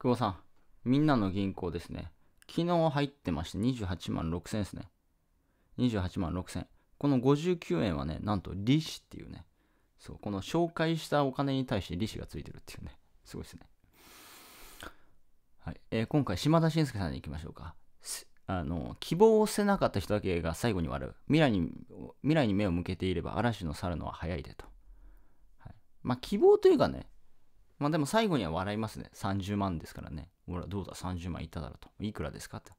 久保さん、みんなの銀行ですね。昨日入ってまして、28万6000ですね。28万6000この59円はね、なんと利子っていうね。そう、この紹介したお金に対して利子がついてるっていうね。すごいですね。はい。えー、今回、島田紳介さんに行きましょうか。あの、希望を捨てなかった人だけが最後に笑う。未来に、未来に目を向けていれば嵐の去るのは早いでと。はい、まあ、希望というかね、まあでも最後には笑いますね。30万ですからね。ほら、どうだ、30万いただろうと。いくらですかって。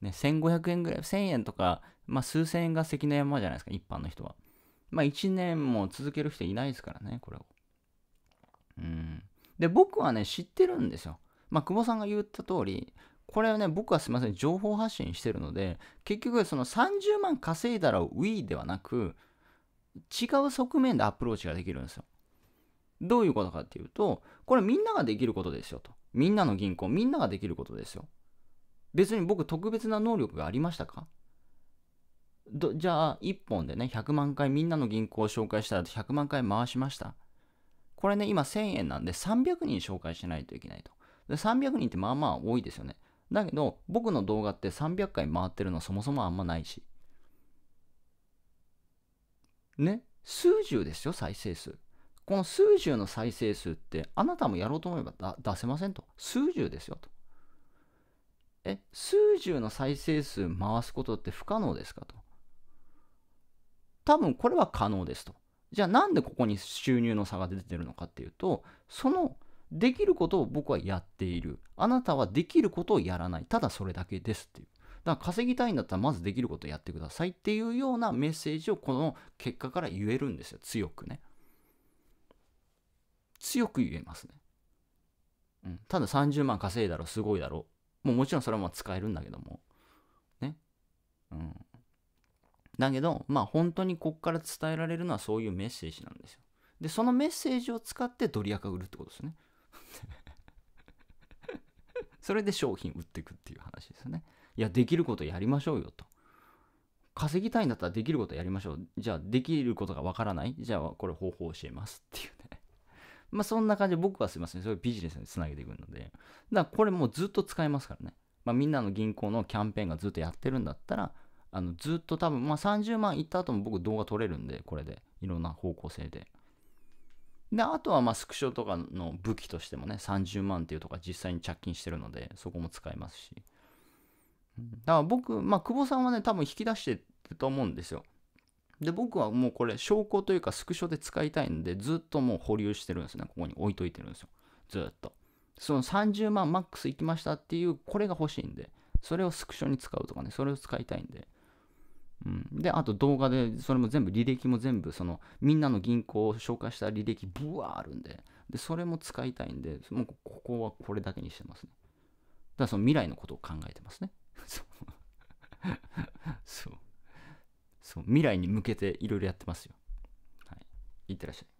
ね、1500円ぐらい、1000円とか、まあ数千円が関の山じゃないですか、一般の人は。まあ1年も続ける人いないですからね、これを。うん。で、僕はね、知ってるんですよ。まあ久保さんが言った通り、これはね、僕はすみません、情報発信してるので、結局その30万稼いだら w ーではなく、違う側面でアプローチができるんですよ。どういうことかっていうと、これみんなができることですよと。みんなの銀行、みんなができることですよ。別に僕特別な能力がありましたかじゃあ1本でね100万回みんなの銀行を紹介したら100万回回しましたこれね今1000円なんで300人紹介しないといけないとで300人ってまあまあ多いですよねだけど僕の動画って300回回ってるのそもそもあんまないしね数十ですよ再生数この数十の再生数ってあなたもやろうと思えば出せませんと。数十ですよと。え、数十の再生数回すことって不可能ですかと。多分これは可能ですと。じゃあなんでここに収入の差が出てるのかっていうと、そのできることを僕はやっている。あなたはできることをやらない。ただそれだけですっていう。だから稼ぎたいんだったらまずできることをやってくださいっていうようなメッセージをこの結果から言えるんですよ。強くね。強く言えますね。うん、ただ30万稼いだろ、すごいだろ。もうもちろんそれはまあ使えるんだけども。ね。うん。だけど、まあ本当にこっから伝えられるのはそういうメッセージなんですよ。で、そのメッセージを使ってドリアカ売るってことですね。それで商品売っていくっていう話ですよね。いや、できることやりましょうよと。稼ぎたいんだったらできることやりましょう。じゃあ、できることがわからないじゃあ、これ方法教えますっていうまあ、そんな感じで僕はすいません、それビジネスにつなげていくので、だからこれもうずっと使えますからね。まあ、みんなの銀行のキャンペーンがずっとやってるんだったら、あのずっと多分、まあ、30万いった後も僕動画撮れるんで、これで。いろんな方向性で。で、あとはまあスクショとかの武器としてもね、30万っていうとか実際に着金してるので、そこも使えますし。だから僕、まあ、久保さんはね、多分引き出してると思うんですよ。で、僕はもうこれ、証拠というかスクショで使いたいんで、ずっともう保留してるんですね。ここに置いといてるんですよ。ずっと。その30万マックスいきましたっていう、これが欲しいんで、それをスクショに使うとかね、それを使いたいんで。うん、で、あと動画で、それも全部、履歴も全部、その、みんなの銀行を紹介した履歴、ブワーあるんで、で、それも使いたいんで、もうここはこれだけにしてますね。だからその未来のことを考えてますね。そう未来に向けていろいろやってますよ。はい、いってらっしゃい。